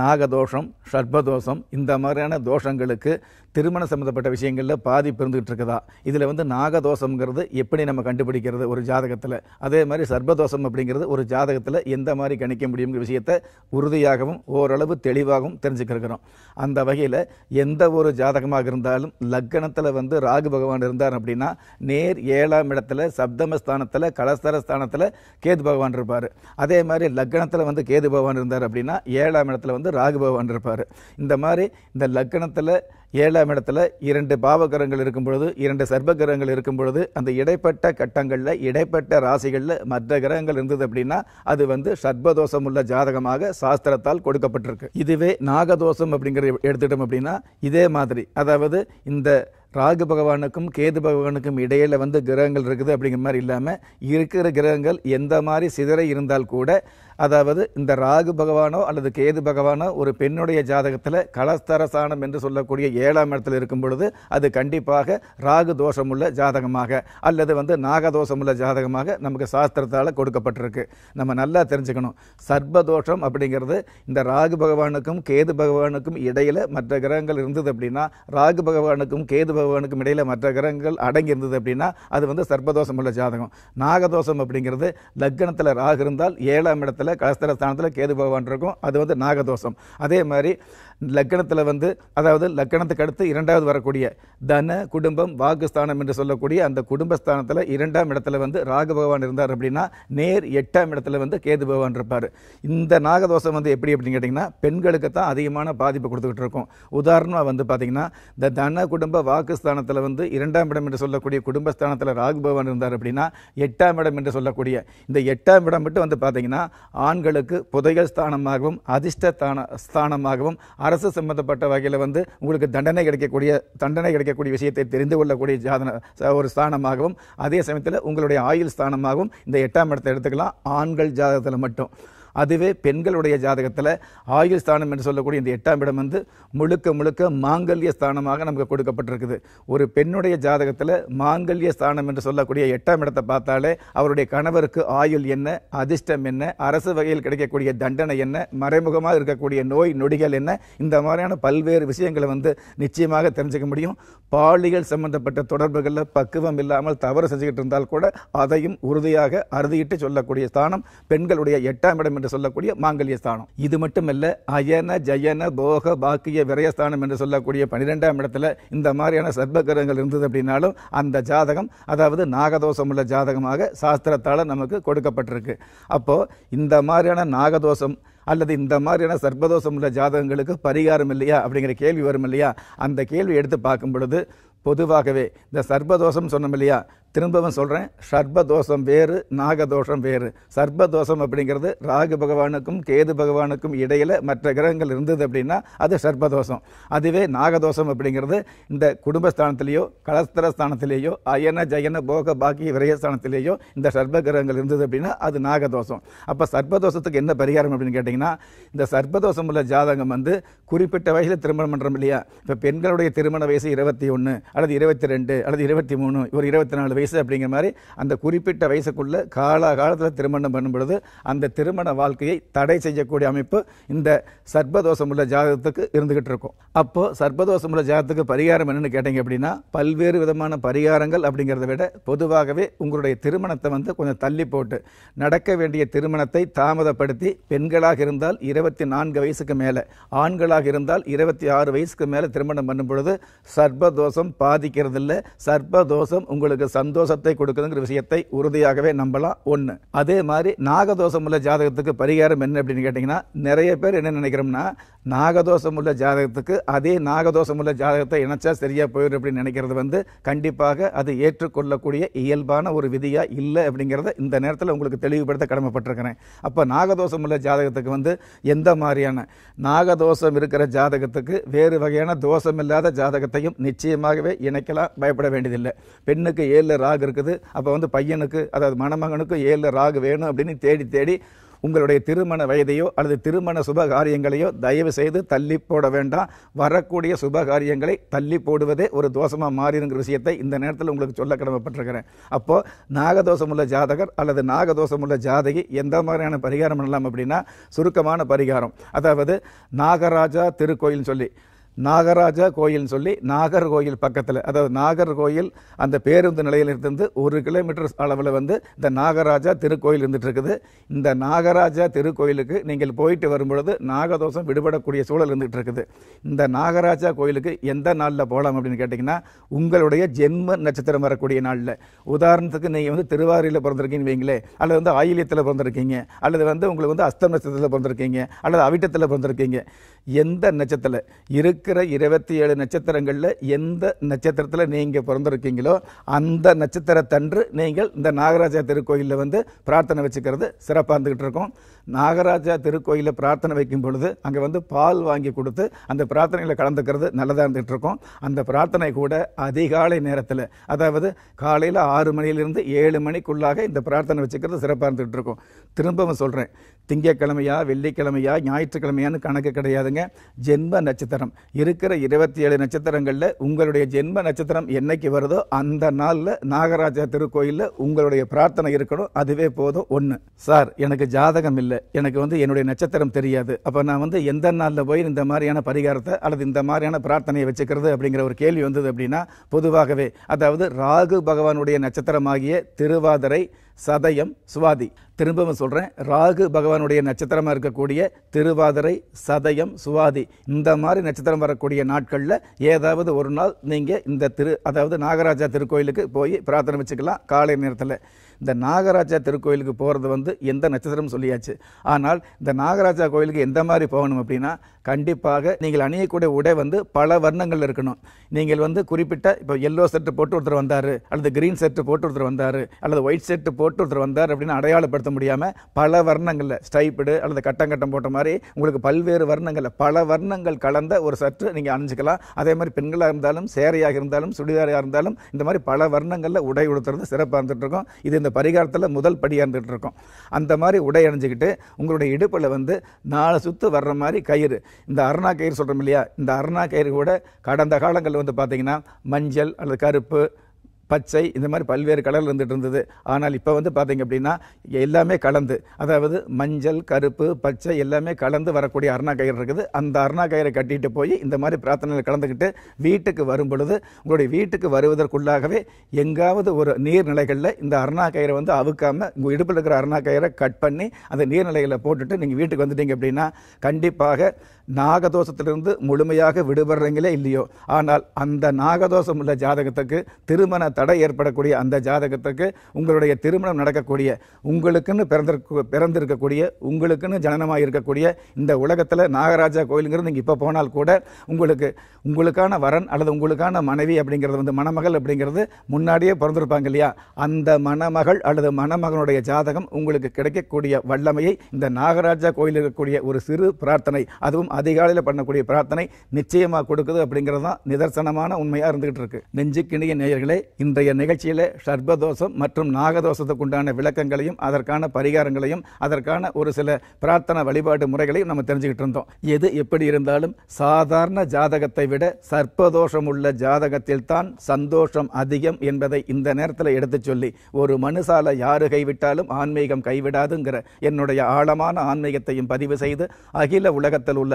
நாகதோஷம் சர்பதோஷம் இந்த மாதிரியான தோஷங்களுக்கு திருமணம் சம்மந்தப்பட்ட விஷயங்களில் பாதி பிரிந்துகிட்டு இருக்குதா இதில் வந்து நாகதோஷங்கிறது எப்படி நம்ம கண்டுபிடிக்கிறது ஒரு ஜாதகத்தில் அதே மாதிரி சர்பதோஷம் அப்படிங்கிறது ஒரு ஜாதகத்தில் எந்த மாதிரி கணிக்க முடியுங்கிற விஷயத்தை உறுதியாகவும் ஓரளவு தெளிவாகவும் தெரிஞ்சுக்கிருக்கிறோம் அந்த வகையில் எந்த ஒரு ஜாதகமாக இருந்தாலும் லக்கணத்தில் வந்து ராகு பகவான் இருந்தார் அப்படின்னா நேர் ஏழாம் இடத்துல சப்தமஸ்தானத்தில் கலஸ்தரஸ்தானத்தில் கேது பகவான் இருப்பார் அதே மாதிரி லக்கணத்தில் வந்து கேது பகவான் இருந்தார் அப்படின்னா ஏழாம் இடத்துல வந்து ராகுபவன் இருப்பார் இந்த மாதிரி இந்த லக்கணத்தில் ஏழாம் இடத்துல இரண்டு பாவகரங்கள் இருக்கும் பொழுது இரண்டு சர்பகரங்கள் இருக்கும் பொழுது அந்த இடைப்பட்ட கட்டங்களில் இடைப்பட்ட ராசிகளில் மற்ற கிரகங்கள் இருந்தது அப்படின்னா அது வந்து சர்பதோஷம் உள்ள ஜாதகமாக சாஸ்திரத்தால் கொடுக்கப்பட்டிருக்கு இதுவே நாகதோஷம் அப்படிங்கிற எடுத்துட்டோம் அப்படின்னா இதே மாதிரி அதாவது இந்த ராகு பகவானுக்கும் கேது பகவானுக்கும் இடையில் வந்து கிரகங்கள் இருக்குது அப்படிங்கிற மாதிரி இல்லாமல் இருக்கிற கிரகங்கள் எந்த மாதிரி சிதற இருந்தால் கூட அதாவது இந்த ராகு பகவானோ அல்லது கேது பகவானோ ஒரு பெண்ணுடைய ஜாதகத்தில் கலஸ்தரசானம் என்று சொல்லக்கூடிய ஏழாம் இடத்தில் இருக்கும் பொழுது அது கண்டிப்பாக ராகு தோஷமுள்ள ஜாதகமாக அல்லது வந்து நாகதோஷமுள்ள ஜாதகமாக நமக்கு சாஸ்திரத்தால் கொடுக்கப்பட்டிருக்கு நம்ம நல்லா தெரிஞ்சுக்கணும் சர்பதோஷம் அப்படிங்கிறது இந்த ராகு பகவானுக்கும் கேது பகவானுக்கும் இடையில் மற்ற கிரகங்கள் இருந்தது அப்படின்னா ராகு பகவானுக்கும் கேது பகவான் பகவானுக்கும் இடையில் மற்ற கிரகங்கள் அடங்கியிருந்தது அப்படின்னா அது வந்து சர்ப்பதோஷம் உள்ள ஜாதகம் நாகதோஷம் அப்படிங்கிறது லக்னத்தில் ராகு இருந்தால் ஏழாம் இடத்துல கலஸ்தர ஸ்தானத்தில் கேது பகவான் இருக்கும் அது வந்து நாகதோஷம் அதே மாதிரி லக்கணத்தில் வந்து அதாவது லக்கணத்துக்கு அடுத்து இரண்டாவது வரக்கூடிய தன குடும்பம் வாக்குஸ்தானம் என்று சொல்லக்கூடிய அந்த குடும்பஸ்தானத்தில் இரண்டாம் இடத்துல வந்து ராகு பகவான் இருந்தார் அப்படின்னா நேர் எட்டாம் இடத்துல வந்து கேது பகவான் இருப்பார் இந்த நாகதோஷம் வந்து எப்படி அப்படின்னு கேட்டிங்கன்னா பெண்களுக்கு தான் அதிகமான பாதிப்பு கொடுத்துக்கிட்டு இருக்கும் உதாரணமாக வந்து பார்த்திங்கன்னா இந்த தன குடும்ப வாக்கு ஸ்தானத்தில் வந்து இரண்டாம் இடம் என்று சொல்லக்கூடிய குடும்பஸ்தானத்தில் ராகு பகவான் இருந்தார் அப்படின்னா எட்டாம் இடம் என்று சொல்லக்கூடிய இந்த எட்டாம் இடம் மட்டும் வந்து பார்த்தீங்கன்னா ஆண்களுக்கு புதையல் ஸ்தானமாகவும் அதிர்ஷ்டான ஸ்தானமாகவும் அரசு சம்பந்தப்பட்ட வகையில் வந்து உங்களுக்கு தண்டனை கிடைக்கக்கூடிய தண்டனை கிடைக்கக்கூடிய விஷயத்தை தெரிந்து கொள்ளக்கூடிய ஜாதன ஒரு ஸ்தானமாகவும் அதே சமயத்தில் உங்களுடைய ஆயுள் ஸ்தானமாகவும் இந்த எட்டாம் இடத்தை எடுத்துக்கலாம் ஆண்கள் ஜாதகத்தில் மட்டும் அதுவே பெண்களுடைய ஜாதகத்தில் ஆயுள் ஸ்தானம் என்று சொல்லக்கூடிய இந்த எட்டாம் இடம் வந்து முழுக்க முழுக்க மாங்கல்ய ஸ்தானமாக நமக்கு கொடுக்கப்பட்டிருக்குது ஒரு பெண்ணுடைய ஜாதகத்தில் மாங்கல்ய ஸ்தானம் என்று சொல்லக்கூடிய எட்டாம் இடத்தை பார்த்தாலே அவருடைய கணவருக்கு ஆயுள் என்ன அதிர்ஷ்டம் என்ன அரசு வகையில் கிடைக்கக்கூடிய தண்டனை என்ன மறைமுகமாக இருக்கக்கூடிய நோய் நொடிகள் என்ன இந்த மாதிரியான பல்வேறு விஷயங்களை வந்து நிச்சயமாக தெரிஞ்சுக்க முடியும் பாலியல் சம்பந்தப்பட்ட தொடர்புகளில் பக்குவம் இல்லாமல் தவறு செஞ்சுக்கிட்டு இருந்தால் கூட அதையும் உறுதியாக அறுதியிட்டு சொல்லக்கூடிய ஸ்தானம் பெண்களுடைய எட்டாம் இடம் என்று என்று சொல்லக்கூடிய மாங்கல்ய ஸ்தானம் இது மட்டுமல்ல அயன ஜயன போக பாக்கிய விரயஸ்தானம் என்று சொல்லக்கூடிய பன்னிரெண்டாம் இடத்துல இந்த மாதிரியான சர்பகிரகங்கள் இருந்தது அப்படின்னாலும் அந்த ஜாதகம் அதாவது நாகதோஷம் உள்ள ஜாதகமாக சாஸ்திரத்தால் நமக்கு கொடுக்கப்பட்டிருக்கு அப்போது இந்த மாதிரியான நாகதோஷம் அல்லது இந்த மாதிரியான சர்பதோஷம் உள்ள ஜாதகங்களுக்கு பரிகாரம் இல்லையா அப்படிங்கிற கேள்வி வரும் இல்லையா அந்த கேள்வி எடுத்து பார்க்கும் பொழுது பொதுவாகவே இந்த சர்பதோஷம் சொன்னோம் இல்லையா திரும்பவும் சொல்கிறேன் சர்பதோஷம் வேறு நாகதோஷம் வேறு சர்பதோஷம் அப்படிங்கிறது ராகு பகவானுக்கும் கேது பகவானுக்கும் இடையில் மற்ற கிரகங்கள் இருந்தது அப்படின்னா அது சர்பதோஷம் அதுவே நாகதோஷம் அப்படிங்கிறது இந்த குடும்பஸ்தானத்திலேயோ கலஸ்தரஸ்தானத்திலேயோ அயன ஜயன போக பாக்கி விரயஸ்தானத்திலேயோ இந்த சர்ப கிரகங்கள் இருந்தது அப்படின்னா அது நாகதோஷம் அப்போ சர்பதோஷத்துக்கு என்ன பரிகாரம் அப்படின்னு கேட்டிங்கன்னா இந்த சர்பதோஷம் உள்ள ஜாதகம் வந்து குறிப்பிட்ட வயசில் திருமணம் பண்ணுறோம் இல்லையா இப்போ பெண்களுடைய திருமண வயசு இருபத்தி ஒன்று அல்லது இருபத்தி ரெண்டு அல்லது இருபத்தி மூணு ஒரு இருபத்தி நாலு வயசு வயசு அப்படிங்கிற மாதிரி அந்த குறிப்பிட்ட வயசுக்குள்ளே கால காலத்தில் திருமணம் பண்ணும் பொழுது அந்த திருமண வாழ்க்கையை தடை செய்யக்கூடிய அமைப்பு இந்த சர்பதோஷம் உள்ள ஜாதகத்துக்கு இருந்துகிட்டு இருக்கும் அப்போது சர்பதோஷம் உள்ள ஜாதகத்துக்கு பரிகாரம் என்னன்னு கேட்டீங்க அப்படின்னா பல்வேறு விதமான பரிகாரங்கள் அப்படிங்கிறத விட பொதுவாகவே உங்களுடைய திருமணத்தை வந்து கொஞ்சம் தள்ளி போட்டு நடக்க வேண்டிய திருமணத்தை தாமதப்படுத்தி பெண்களாக இருந்தால் இருபத்தி நான்கு வயசுக்கு மேலே ஆண்களாக இருந்தால் இருபத்தி ஆறு வயசுக்கு மேலே திருமணம் பண்ணும் பொழுது சர்பதோஷம் பாதிக்கிறதில்ல சர்பதோஷம் உங்களுக்கு சந்தோஷம் சந்தோஷத்தை கொடுக்குதுங்கிற விஷயத்தை உறுதியாகவே நம்பலாம் ஒன்று அதே மாதிரி நாகதோஷம் உள்ள ஜாதகத்துக்கு பரிகாரம் என்ன அப்படின்னு கேட்டிங்கன்னா நிறைய பேர் என்ன நினைக்கிறோம்னா நாகதோஷம் உள்ள ஜாதகத்துக்கு அதே நாகதோஷம் உள்ள ஜாதகத்தை இணைச்சா சரியாக போயிடும் அப்படின்னு நினைக்கிறது வந்து கண்டிப்பாக அது ஏற்றுக்கொள்ளக்கூடிய இயல்பான ஒரு விதியாக இல்லை அப்படிங்கிறத இந்த நேரத்தில் உங்களுக்கு தெளிவுபடுத்த கடமைப்பட்டிருக்கிறேன் அப்போ நாகதோஷம் உள்ள ஜாதகத்துக்கு வந்து எந்த மாதிரியான நாகதோஷம் இருக்கிற ஜாதகத்துக்கு வேறு வகையான தோஷம் இல்லாத ஜாதகத்தையும் நிச்சயமாகவே இணைக்கலாம் பயப்பட வேண்டியதில்லை பெண்ணுக்கு ஏழில் ராகு இருக்குது அப்போ வந்து பையனுக்கு அதாவது மணமகனுக்கு ஏழில் ராகு வேணும் அப்படின்னு தேடி தேடி உங்களுடைய திருமண வயதையோ அல்லது திருமண சுப காரியங்களையோ தயவு செய்து தள்ளி போட வேண்டாம் வரக்கூடிய சுப காரியங்களை தள்ளி போடுவதே ஒரு தோஷமாக மாறிடுங்கிற விஷயத்தை இந்த நேரத்தில் உங்களுக்கு சொல்ல கடமைப்பட்டிருக்கிறேன் அப்போது நாகதோஷம் உள்ள ஜாதகர் அல்லது நாகதோஷம் உள்ள ஜாதகி எந்த மாதிரியான பரிகாரம் பண்ணலாம் அப்படின்னா சுருக்கமான பரிகாரம் அதாவது நாகராஜா திருக்கோயில்னு சொல்லி நாகராஜா கோயில்னு சொல்லி நாகர்கோயில் பக்கத்தில் அதாவது நாகர்கோயில் அந்த பேருந்து நிலையிலிருந்து ஒரு கிலோமீட்டர் அளவில் வந்து இந்த நாகராஜா திருக்கோயில் இருந்துட்டு இருக்குது இந்த நாகராஜா திருக்கோயிலுக்கு நீங்கள் போயிட்டு வரும்பொழுது நாகதோஷம் விடுபடக்கூடிய சூழல் இருந்துகிட்டு இருக்குது இந்த நாகராஜா கோயிலுக்கு எந்த நாளில் போகலாம் அப்படின்னு கேட்டிங்கன்னா உங்களுடைய ஜென்ம நட்சத்திரம் வரக்கூடிய நாளில் உதாரணத்துக்கு நீங்கள் வந்து திருவாரூரில் பிறந்திருக்கீங்கன்னு வைங்களே அல்லது வந்து ஆயிலியத்தில் பிறந்திருக்கீங்க அல்லது வந்து உங்களுக்கு வந்து அஸ்தம் நட்சத்திரத்தில் பிறந்திருக்கீங்க அல்லது அவிட்டத்தில் பிறந்திருக்கீங்க எந்த நட்சத்திர இருக்கிற இருபத்தி ஏழு நட்சத்திரங்களில் எந்த நட்சத்திரத்தில் நீங்கள் பிறந்திருக்கீங்களோ அந்த நட்சத்திரத்தன்று நீங்கள் இந்த நாகராஜா திருக்கோயிலில் வந்து பிரார்த்தனை வச்சுக்கிறது சிறப்பாக இருந்துக்கிட்டு இருக்கோம் நாகராஜா திருக்கோயிலில் பிரார்த்தனை வைக்கும் பொழுது அங்கே வந்து பால் வாங்கி கொடுத்து அந்த பிரார்த்தனையில் கலந்துக்கிறது நல்லதாக இருந்துகிட்ருக்கோம் அந்த பிரார்த்தனை கூட அதிகாலை நேரத்தில் அதாவது காலையில் ஆறு மணியிலிருந்து ஏழு மணிக்குள்ளாக இந்த பிரார்த்தனை வச்சுக்கிறது சிறப்பாக இருந்துகிட்டு இருக்கோம் திரும்பவும் சொல்கிறேன் திங்கக்கிழமையா வெள்ளிக்கிழமையா ஞாயிற்றுக்கிழமையான்னு கணக்கு கிடையாதுங்க ஜென்ம நட்சத்திரம் இருக்கிற இருபத்தி ஏழு நட்சத்திரங்களில் உங்களுடைய ஜென்ம நட்சத்திரம் என்னைக்கு வருதோ அந்த நாளில் நாகராஜா திருக்கோயிலில் உங்களுடைய பிரார்த்தனை இருக்கணும் அதுவே போதும் ஒன்று சார் எனக்கு ஜாதகம் இல்லை இல்லை எனக்கு வந்து என்னுடைய நட்சத்திரம் தெரியாது அப்போ நான் வந்து எந்த நாளில் போய் இந்த மாதிரியான பரிகாரத்தை அல்லது இந்த மாதிரியான பிரார்த்தனையை வச்சுக்கிறது அப்படிங்கிற ஒரு கேள்வி வந்தது அப்படின்னா பொதுவாகவே அதாவது ராகு பகவானுடைய நட்சத்திரமாகிய திருவாதிரை சதயம் சுவாதி திரும்பவும் சொல்கிறேன் ராகு பகவானுடைய நட்சத்திரமாக இருக்கக்கூடிய திருவாதிரை சதயம் சுவாதி இந்த மாதிரி நட்சத்திரம் வரக்கூடிய நாட்களில் ஏதாவது ஒரு நாள் நீங்கள் இந்த திரு அதாவது நாகராஜா திருக்கோயிலுக்கு போய் பிரார்த்தனை வச்சுக்கலாம் காலை நேரத்தில் இந்த நாகராஜா திருக்கோயிலுக்கு போகிறது வந்து எந்த நட்சத்திரம் சொல்லியாச்சு ஆனால் இந்த நாகராஜா கோயிலுக்கு எந்த மாதிரி போகணும் அப்படின்னா கண்டிப்பாக நீங்கள் அணியக்கூடிய உடை வந்து பல வர்ணங்கள் இருக்கணும் நீங்கள் வந்து குறிப்பிட்ட இப்போ எல்லோ செட்டு போட்டு ஒருத்தர் வந்தார் அல்லது கிரீன் செட்டு போட்டு ஒருத்தர் வந்தார் அல்லது ஒயிட் செட்டு போட்டு போட்டு ஒருத்தர் வந்தார் அப்படின்னு அடையாளப்படுத்த முடியாமல் பல வர்ணங்களில் ஸ்டைப்டு அல்லது கட்டம் கட்டம் போட்ட மாதிரி உங்களுக்கு பல்வேறு வர்ணங்களில் பல வர்ணங்கள் கலந்த ஒரு சற்று நீங்கள் அணிஞ்சிக்கலாம் அதே மாதிரி பெண்களாக இருந்தாலும் சேரையாக இருந்தாலும் சுடிதாராக இருந்தாலும் இந்த மாதிரி பல வர்ணங்களில் உடை உடுத்துறது சிறப்பாக இருந்துகிட்ருக்கோம் இது இந்த பரிகாரத்தில் முதல் படியாக இருந்துகிட்ருக்கோம் அந்த மாதிரி உடை அணிஞ்சிக்கிட்டு உங்களுடைய இடுப்பில் வந்து நாலு சுற்று வர்ற மாதிரி கயிறு இந்த அருணா கயிறு சொல்கிறோம் இல்லையா இந்த அருணா கயிறு கூட கடந்த காலங்களில் வந்து பார்த்திங்கன்னா மஞ்சள் அல்லது கருப்பு பச்சை இந்த மாதிரி பல்வேறு கலரில் இருந்துகிட்டு இருந்தது ஆனால் இப்போ வந்து பார்த்தீங்க அப்படின்னா எல்லாமே கலந்து அதாவது மஞ்சள் கருப்பு பச்சை எல்லாமே கலந்து வரக்கூடிய அருணா கயிறு இருக்குது அந்த அருணா கயிறை கட்டிட்டு போய் இந்த மாதிரி பிரார்த்தனையில் கலந்துக்கிட்டு வீட்டுக்கு வரும் பொழுது உங்களுடைய வீட்டுக்கு வருவதற்குள்ளாகவே எங்காவது ஒரு நீர்நிலைகளில் இந்த அருணா கயிறை வந்து அவுக்காமல் உங்கள் இடுப்பில் இருக்கிற அருணா கயிறை கட் பண்ணி அந்த நீர்நிலைகளை போட்டுட்டு நீங்கள் வீட்டுக்கு வந்துட்டீங்க அப்படின்னா கண்டிப்பாக நாகதோஷத்திலிருந்து முழுமையாக விடுபடுறீங்களே இல்லையோ ஆனால் அந்த நாகதோஷம் உள்ள ஜாதகத்துக்கு திருமண தடை ஏற்படக்கூடிய அந்த ஜாதகத்துக்கு உங்களுடைய திருமணம் நடக்கக்கூடிய உங்களுக்குன்னு பிறந்திருக்க பிறந்திருக்கக்கூடிய உங்களுக்குன்னு ஜனனமாக இருக்கக்கூடிய இந்த உலகத்தில் நாகராஜா கோயிலுங்கிறது நீங்கள் இப்போ போனால் கூட உங்களுக்கு உங்களுக்கான வரன் அல்லது உங்களுக்கான மனைவி அப்படிங்கிறது வந்து மணமகள் அப்படிங்கிறது முன்னாடியே பிறந்திருப்பாங்க இல்லையா அந்த மணமகள் அல்லது மணமகனுடைய ஜாதகம் உங்களுக்கு கிடைக்கக்கூடிய வல்லமையை இந்த நாகராஜா கோயில் இருக்கக்கூடிய ஒரு சிறு பிரார்த்தனை அதுவும் அதிகாலையில் பண்ணக்கூடிய பிரார்த்தனை நிச்சயமாக கொடுக்குது அப்படிங்கிறது தான் நிதர்சனமான உண்மையாக இருந்துகிட்டு இருக்கு நெஞ்சுக்கிணிய நேயர்களே இன்றைய நிகழ்ச்சியில் சர்பதோஷம் மற்றும் நாகதோஷத்துக்கு உண்டான விளக்கங்களையும் அதற்கான பரிகாரங்களையும் அதற்கான ஒரு சில பிரார்த்தனை வழிபாடு முறைகளையும் நம்ம தெரிஞ்சுக்கிட்டு இருந்தோம் எது எப்படி இருந்தாலும் சாதாரண ஜாதகத்தை விட சர்ப்பதோஷம் உள்ள ஜாதகத்தில் தான் சந்தோஷம் அதிகம் என்பதை இந்த நேரத்தில் எடுத்து சொல்லி ஒரு மனுசால யாரு கைவிட்டாலும் ஆன்மீகம் கைவிடாதுங்கிற என்னுடைய ஆழமான ஆன்மீகத்தையும் பதிவு செய்து அகில உலகத்தில் உள்ள